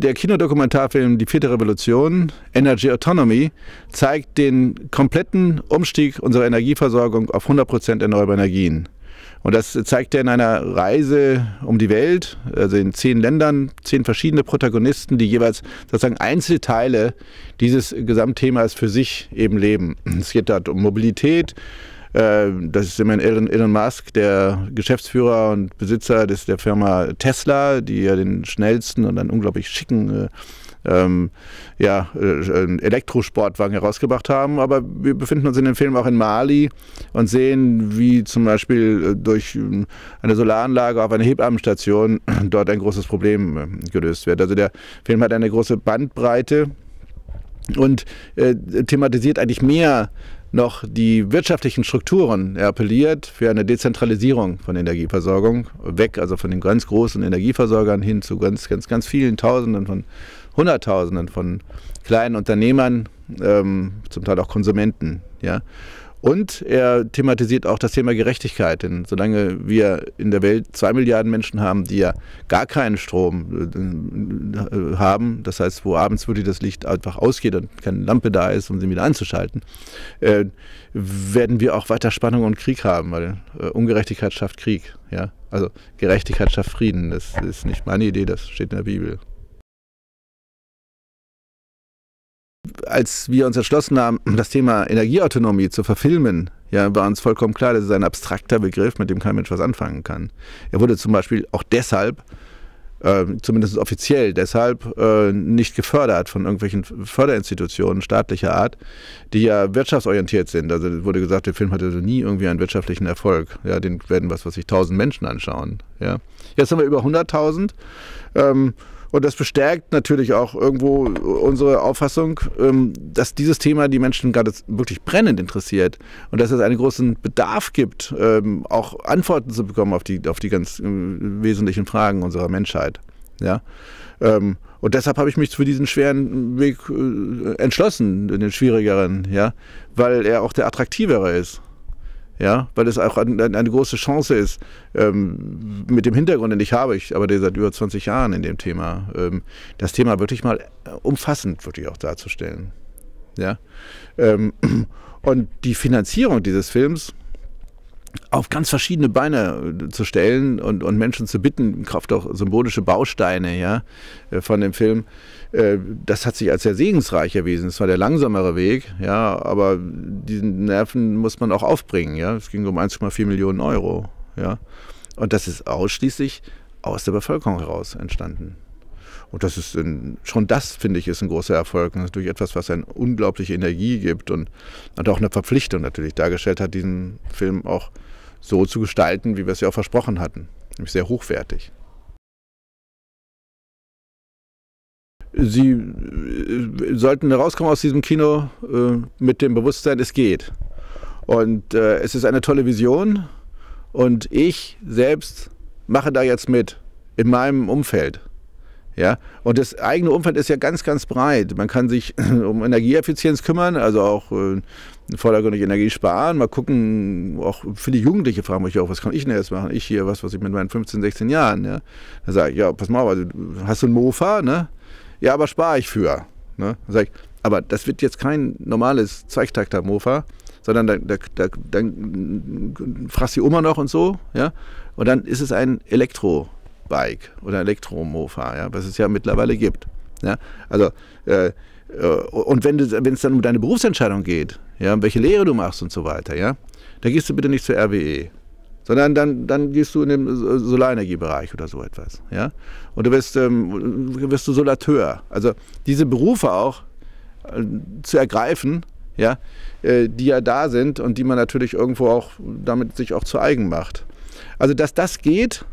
Der Kinodokumentarfilm Die vierte Revolution, Energy Autonomy, zeigt den kompletten Umstieg unserer Energieversorgung auf 100 Prozent erneuerbare Energien. Und das zeigt er in einer Reise um die Welt, also in zehn Ländern, zehn verschiedene Protagonisten, die jeweils sozusagen Einzelteile dieses Gesamtthemas für sich eben leben. Es geht dort um Mobilität, äh, das ist immerhin Elon, Elon Musk, der Geschäftsführer und Besitzer des, der Firma Tesla, die ja den schnellsten und einen unglaublich schicken äh, ähm, ja, äh, Elektrosportwagen herausgebracht haben. Aber wir befinden uns in dem Film auch in Mali und sehen, wie zum Beispiel durch eine Solaranlage auf einer Hebammenstation dort ein großes Problem gelöst wird. Also der Film hat eine große Bandbreite und äh, thematisiert eigentlich mehr noch die wirtschaftlichen Strukturen. Er appelliert für eine Dezentralisierung von Energieversorgung, weg also von den ganz großen Energieversorgern hin zu ganz, ganz, ganz vielen Tausenden von Hunderttausenden von kleinen Unternehmern, ähm, zum Teil auch Konsumenten. Ja? Und er thematisiert auch das Thema Gerechtigkeit, denn solange wir in der Welt zwei Milliarden Menschen haben, die ja gar keinen Strom äh, haben, das heißt, wo abends wirklich das Licht einfach ausgeht und keine Lampe da ist, um sie wieder anzuschalten, äh, werden wir auch weiter Spannung und Krieg haben, weil äh, Ungerechtigkeit schafft Krieg. Ja? Also Gerechtigkeit schafft Frieden. Das ist nicht meine Idee, das steht in der Bibel. als wir uns entschlossen haben, das Thema Energieautonomie zu verfilmen, ja, war uns vollkommen klar, das ist ein abstrakter Begriff, mit dem kein Mensch was anfangen kann. Er wurde zum Beispiel auch deshalb, äh, zumindest offiziell, deshalb äh, nicht gefördert von irgendwelchen Förderinstitutionen staatlicher Art, die ja wirtschaftsorientiert sind. Also wurde gesagt, der Film hatte also nie irgendwie einen wirtschaftlichen Erfolg. Ja, den werden was, was sich tausend Menschen anschauen. Ja. Jetzt haben wir über 100.000. Ähm, und das bestärkt natürlich auch irgendwo unsere Auffassung, ähm, dass dieses Thema die Menschen gerade wirklich brennend interessiert und dass es einen großen Bedarf gibt, ähm, auch Antworten zu bekommen auf die, auf die ganz äh, wesentlichen Fragen unserer Menschheit. Ja? Ähm, und deshalb habe ich mich für diesen schweren Weg äh, entschlossen, den schwierigeren, ja, weil er auch der attraktivere ist ja, weil es auch eine, eine große Chance ist, ähm, mit dem Hintergrund, den ich habe, ich arbeite seit über 20 Jahren in dem Thema, ähm, das Thema wirklich mal äh, umfassend wirklich auch darzustellen. Ja? Ähm, und die Finanzierung dieses Films auf ganz verschiedene Beine äh, zu stellen und, und Menschen zu bitten, kauft auch symbolische Bausteine ja, äh, von dem Film. Äh, das hat sich als sehr segensreich erwiesen. Es war der langsamere Weg, ja, aber diesen Nerven muss man auch aufbringen. Ja. Es ging um 1,4 Millionen Euro. Ja. Und das ist ausschließlich aus der Bevölkerung heraus entstanden. Und das ist ein, schon das, finde ich, ist ein großer Erfolg. Und ne? das ist natürlich etwas, was eine unglaubliche Energie gibt und hat auch eine Verpflichtung natürlich dargestellt hat, diesen Film auch so zu gestalten, wie wir es ja auch versprochen hatten. Nämlich sehr hochwertig. Sie äh, sollten rauskommen aus diesem Kino äh, mit dem Bewusstsein, es geht. Und äh, es ist eine tolle Vision und ich selbst mache da jetzt mit in meinem Umfeld. Ja? Und das eigene Umfeld ist ja ganz, ganz breit. Man kann sich um Energieeffizienz kümmern, also auch äh, vordergründig Energie sparen. Mal gucken, auch viele Jugendliche fragen mich auch, was kann ich denn jetzt machen? Ich hier, was, was ich mit meinen 15, 16 Jahren. Ja? Da sage ich, ja, pass mal, also, hast du ein Mofa? Ne? Ja, aber spare ich für. Ne? Dann sage ich, aber das wird jetzt kein normales Zweitakter-Mofa, sondern da, da, da, dann frasst die Oma noch und so. Ja? Und dann ist es ein Elektro-Mofa. E-Bike oder Elektromofa, ja, was es ja mittlerweile gibt. Ja, also äh, äh und wenn es dann um deine Berufsentscheidung geht, ja, welche Lehre du machst und so weiter, ja, dann gehst du bitte nicht zur RWE, sondern dann, dann gehst du in den Solarenergiebereich oder so etwas, ja. Und du wirst, ähm, wirst du Solateur. Also diese Berufe auch äh, zu ergreifen, ja, äh, die ja da sind und die man natürlich irgendwo auch damit sich auch zu eigen macht. Also dass das geht,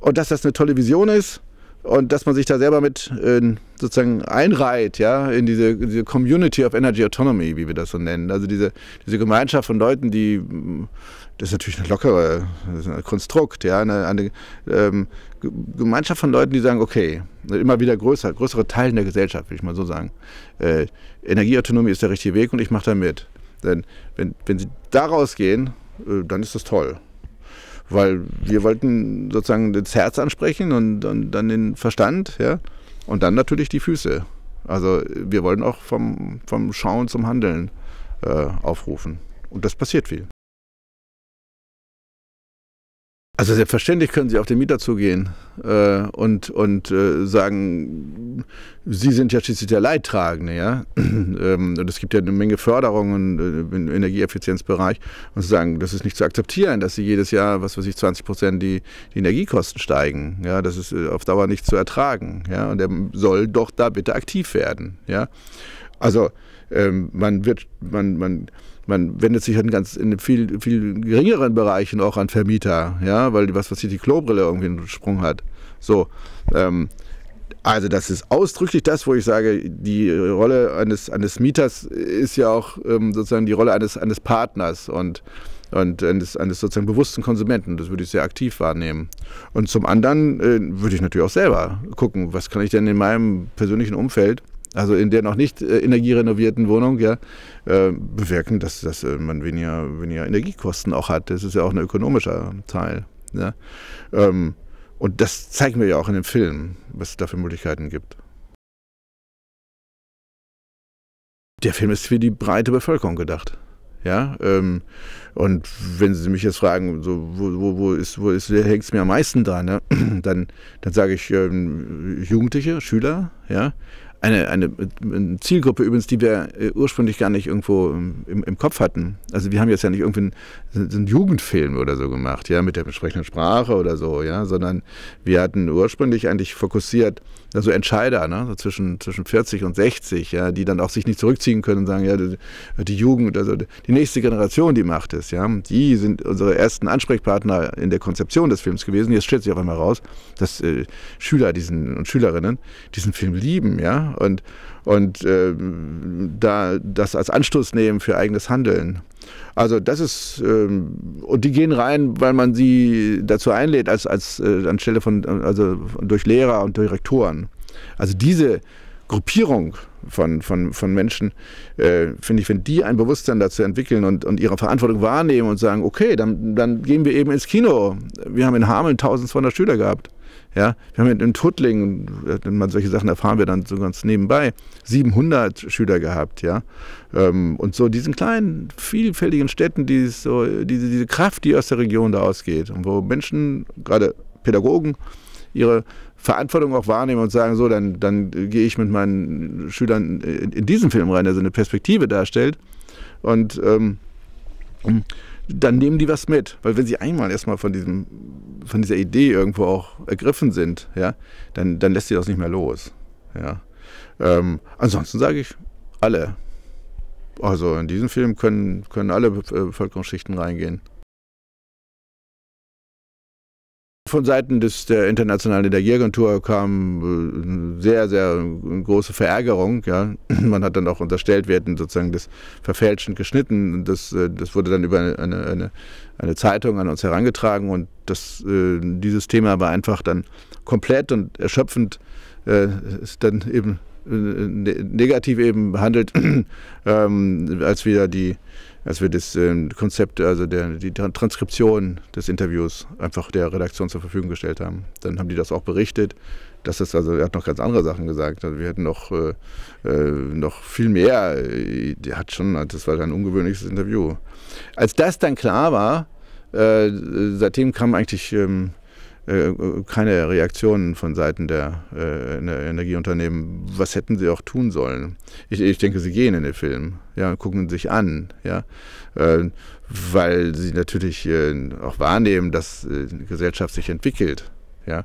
und dass das eine tolle Vision ist und dass man sich da selber mit äh, sozusagen einreiht, ja, in diese, diese, Community of Energy Autonomy, wie wir das so nennen. Also diese, diese Gemeinschaft von Leuten, die, mm, das ist natürlich eine lockere ein Konstrukt, ja, eine, eine ähm, Gemeinschaft von Leuten, die sagen, okay, immer wieder größer, größere Teilen der Gesellschaft, will ich mal so sagen. Äh, Energieautonomie ist der richtige Weg und ich mache da mit. Denn wenn, wenn sie daraus gehen, äh, dann ist das toll. Weil wir wollten sozusagen das Herz ansprechen und, und dann den Verstand, ja. Und dann natürlich die Füße. Also wir wollen auch vom, vom Schauen zum Handeln äh, aufrufen. Und das passiert viel. Also selbstverständlich können Sie auf den Mieter zugehen äh, und, und äh, sagen, Sie sind ja schließlich der Leidtragende. Ja? Ähm, und es gibt ja eine Menge Förderungen äh, im Energieeffizienzbereich. Und zu sagen, das ist nicht zu akzeptieren, dass Sie jedes Jahr, was weiß ich, 20 Prozent die, die Energiekosten steigen. Ja? Das ist äh, auf Dauer nicht zu ertragen. Ja? Und er soll doch da bitte aktiv werden. Ja? Also ähm, man wird, man, man, man wendet sich an halt ganz in viel, viel geringeren Bereichen auch an Vermieter, ja, weil was passiert, die Klobrille irgendwie einen Sprung hat. So. Ähm, also das ist ausdrücklich das, wo ich sage, die Rolle eines, eines Mieters ist ja auch ähm, sozusagen die Rolle eines, eines Partners und, und eines, eines sozusagen bewussten Konsumenten. Das würde ich sehr aktiv wahrnehmen. Und zum anderen äh, würde ich natürlich auch selber gucken, was kann ich denn in meinem persönlichen Umfeld also in der noch nicht äh, energierenovierten Wohnung, ja, äh, bewirken, dass, dass äh, man weniger, weniger Energiekosten auch hat. Das ist ja auch ein ökonomischer Teil. Ja. Ähm, und das zeigen wir ja auch in dem Film, was es da für Möglichkeiten gibt. Der Film ist für die breite Bevölkerung gedacht. Ja, ähm, und wenn Sie mich jetzt fragen, so, wo, wo, wo ist, wo ist, hängt es mir am meisten dran, ne? dann, dann sage ich ähm, Jugendliche, Schüler, ja, eine, eine, eine Zielgruppe übrigens, die wir äh, ursprünglich gar nicht irgendwo ähm, im, im Kopf hatten. Also wir haben jetzt ja nicht irgendwie einen, so einen Jugendfilm oder so gemacht, ja, mit der entsprechenden Sprache oder so, ja, sondern wir hatten ursprünglich eigentlich fokussiert also Entscheider, ne? so zwischen, zwischen 40 und 60, ja, die dann auch sich nicht zurückziehen können und sagen, ja, die, die Jugend, also die nächste Generation, die macht es, ja. Die sind unsere ersten Ansprechpartner in der Konzeption des Films gewesen. Jetzt stellt sich auf einmal raus, dass äh, Schüler diesen und Schülerinnen diesen Film lieben, ja, und, und äh, da das als Anstoß nehmen für eigenes Handeln. Also das ist, ähm, und die gehen rein, weil man sie dazu einlädt, als, als äh, anstelle von, also durch Lehrer und durch Rektoren. Also diese Gruppierung von, von, von Menschen, äh, finde ich, wenn die ein Bewusstsein dazu entwickeln und, und ihre Verantwortung wahrnehmen und sagen, okay, dann, dann gehen wir eben ins Kino. Wir haben in Hameln 1200 Schüler gehabt. Ja, wir haben in Tuttlingen, solche Sachen erfahren wir dann so ganz nebenbei, 700 Schüler gehabt, ja. Ähm, und so diesen kleinen, vielfältigen Städten, die so, diese, diese Kraft, die aus der Region da ausgeht und wo Menschen, gerade Pädagogen, ihre Verantwortung auch wahrnehmen und sagen, so, dann, dann gehe ich mit meinen Schülern in, in diesen Film rein, der so eine Perspektive darstellt. Und ähm, dann nehmen die was mit. Weil wenn sie einmal erstmal von, diesem, von dieser Idee irgendwo auch ergriffen sind, ja, dann, dann lässt sie das nicht mehr los. Ja. Ähm, ansonsten sage ich, alle. Also in diesen Film können, können alle äh, Bevölkerungsschichten reingehen. Von Seiten des, der Internationalen Energieagentur kam äh, sehr, sehr große Verärgerung. Ja. Man hat dann auch unterstellt, wir hätten sozusagen das verfälschend geschnitten. Das, äh, das wurde dann über eine, eine, eine Zeitung an uns herangetragen und das, äh, dieses Thema war einfach dann komplett und erschöpfend äh, dann eben ne, negativ eben behandelt, ähm, als wir die als wir das ähm, Konzept, also der, die Transkription des Interviews einfach der Redaktion zur Verfügung gestellt haben. Dann haben die das auch berichtet. Das ist also, er hat noch ganz andere Sachen gesagt. Also wir hätten noch, äh, äh noch viel mehr. Er hat schon, das war ein ungewöhnliches Interview. Als das dann klar war, äh, seitdem kam eigentlich ähm, äh, äh, keine Reaktionen von Seiten der äh, Energieunternehmen. Was hätten sie auch tun sollen? Ich, ich, denke, sie gehen in den Film, ja, gucken sich an, ja, äh, weil sie natürlich äh, auch wahrnehmen, dass die Gesellschaft sich entwickelt, ja.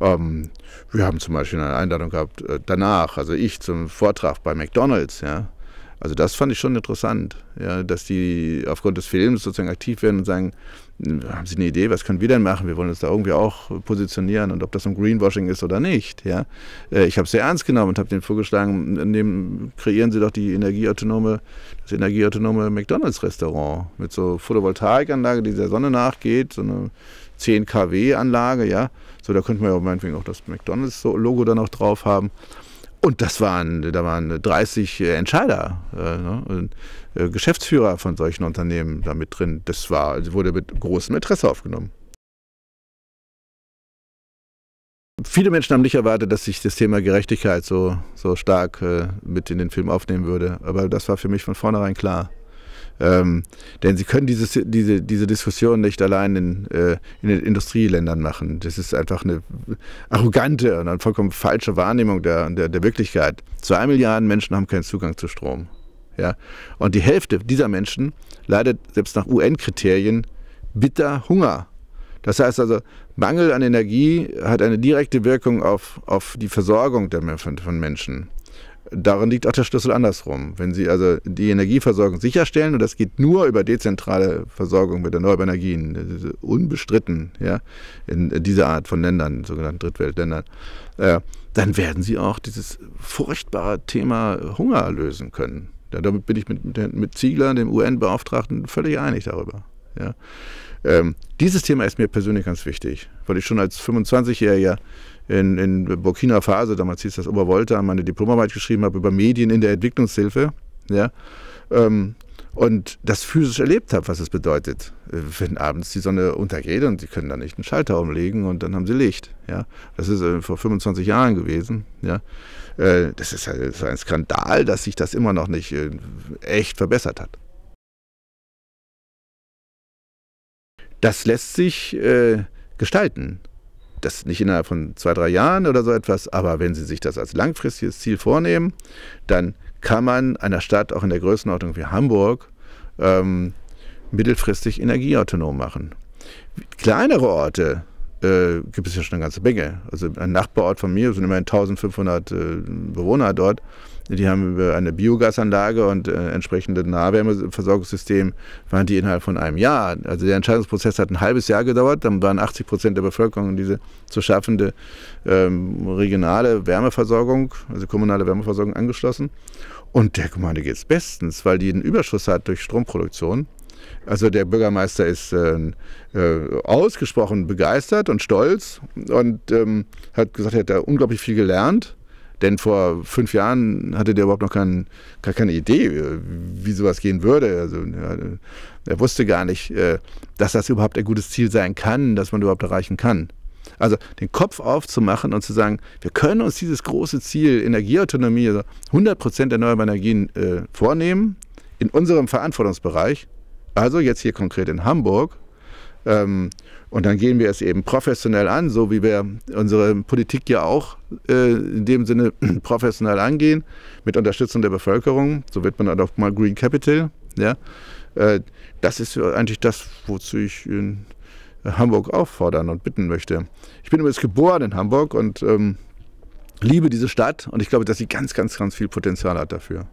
Ähm, wir haben zum Beispiel eine Einladung gehabt danach, also ich zum Vortrag bei McDonald's, ja. Also das fand ich schon interessant, ja, dass die aufgrund des Films sozusagen aktiv werden und sagen, hm, haben Sie eine Idee, was können wir denn machen? Wir wollen uns da irgendwie auch positionieren und ob das ein Greenwashing ist oder nicht. Ja. Äh, ich habe es sehr ernst genommen und habe denen vorgeschlagen, nehmen, kreieren Sie doch die energieautonome, das energieautonome McDonalds-Restaurant mit so Photovoltaikanlage, die der Sonne nachgeht, so eine 10 kW-Anlage, ja. So, da könnte man ja meinetwegen auch das McDonalds-Logo dann noch drauf haben. Und das waren, da waren 30 äh, Entscheider, äh, ne, äh, Geschäftsführer von solchen Unternehmen da mit drin. Das war, also wurde mit großem Interesse aufgenommen. Viele Menschen haben nicht erwartet, dass ich das Thema Gerechtigkeit so, so stark äh, mit in den Film aufnehmen würde. Aber das war für mich von vornherein klar. Ähm, denn sie können dieses, diese, diese Diskussion nicht allein in, äh, in den Industrieländern machen. Das ist einfach eine arrogante und eine vollkommen falsche Wahrnehmung der, der, der Wirklichkeit. Zwei Milliarden Menschen haben keinen Zugang zu Strom. Ja? Und die Hälfte dieser Menschen leidet selbst nach UN-Kriterien bitter Hunger. Das heißt also, Mangel an Energie hat eine direkte Wirkung auf, auf die Versorgung der, von, von Menschen. Darin liegt auch der Schlüssel andersrum. Wenn Sie also die Energieversorgung sicherstellen, und das geht nur über dezentrale Versorgung mit erneuerbaren Energien, unbestritten, ja, in dieser Art von Ländern, sogenannten Drittweltländern, äh, dann werden Sie auch dieses furchtbare Thema Hunger lösen können. Ja, damit bin ich mit, mit, mit Ziegler, dem UN-Beauftragten, völlig einig darüber. Ja. Ähm, dieses Thema ist mir persönlich ganz wichtig, weil ich schon als 25-Jähriger in, in Burkina Faso, damals hieß das Obervolta, meine Diplomarbeit geschrieben habe über Medien in der Entwicklungshilfe. Ja, ähm, und das physisch erlebt habe, was es bedeutet, äh, wenn abends die Sonne untergeht und sie können da nicht einen Schalter umlegen und dann haben sie Licht. Ja, das ist äh, vor 25 Jahren gewesen. Ja, äh, das ist halt ein Skandal, dass sich das immer noch nicht echt verbessert hat. Das lässt sich gestalten das nicht innerhalb von zwei, drei Jahren oder so etwas, aber wenn Sie sich das als langfristiges Ziel vornehmen, dann kann man einer Stadt auch in der Größenordnung wie Hamburg ähm, mittelfristig energieautonom machen. Kleinere Orte äh, gibt es ja schon eine ganze Menge. Also ein Nachbarort von mir sind immerhin 1500 äh, Bewohner dort. Die haben über eine Biogasanlage und äh, entsprechende Nahwärmeversorgungssystem waren die innerhalb von einem Jahr. Also der Entscheidungsprozess hat ein halbes Jahr gedauert. Dann waren 80 Prozent der Bevölkerung diese zu schaffende ähm, regionale Wärmeversorgung, also kommunale Wärmeversorgung angeschlossen. Und der Gemeinde geht es bestens, weil die einen Überschuss hat durch Stromproduktion. Also der Bürgermeister ist ähm, äh, ausgesprochen begeistert und stolz und ähm, hat gesagt, er hat da unglaublich viel gelernt. Denn vor fünf Jahren hatte der überhaupt noch kein, gar keine Idee, äh, wie sowas gehen würde. Also, äh, er wusste gar nicht, äh, dass das überhaupt ein gutes Ziel sein kann, dass man überhaupt erreichen kann. Also den Kopf aufzumachen und zu sagen, wir können uns dieses große Ziel Energieautonomie, also 100% erneuerbare Energien äh, vornehmen, in unserem Verantwortungsbereich. Also jetzt hier konkret in Hamburg, ähm, und dann gehen wir es eben professionell an, so wie wir unsere Politik ja auch äh, in dem Sinne professionell angehen, mit Unterstützung der Bevölkerung. So wird man dann auch mal Green Capital. Ja? Äh, das ist eigentlich das, wozu ich in Hamburg auffordern und bitten möchte. Ich bin übrigens geboren in Hamburg und ähm, liebe diese Stadt und ich glaube, dass sie ganz, ganz, ganz viel Potenzial hat dafür.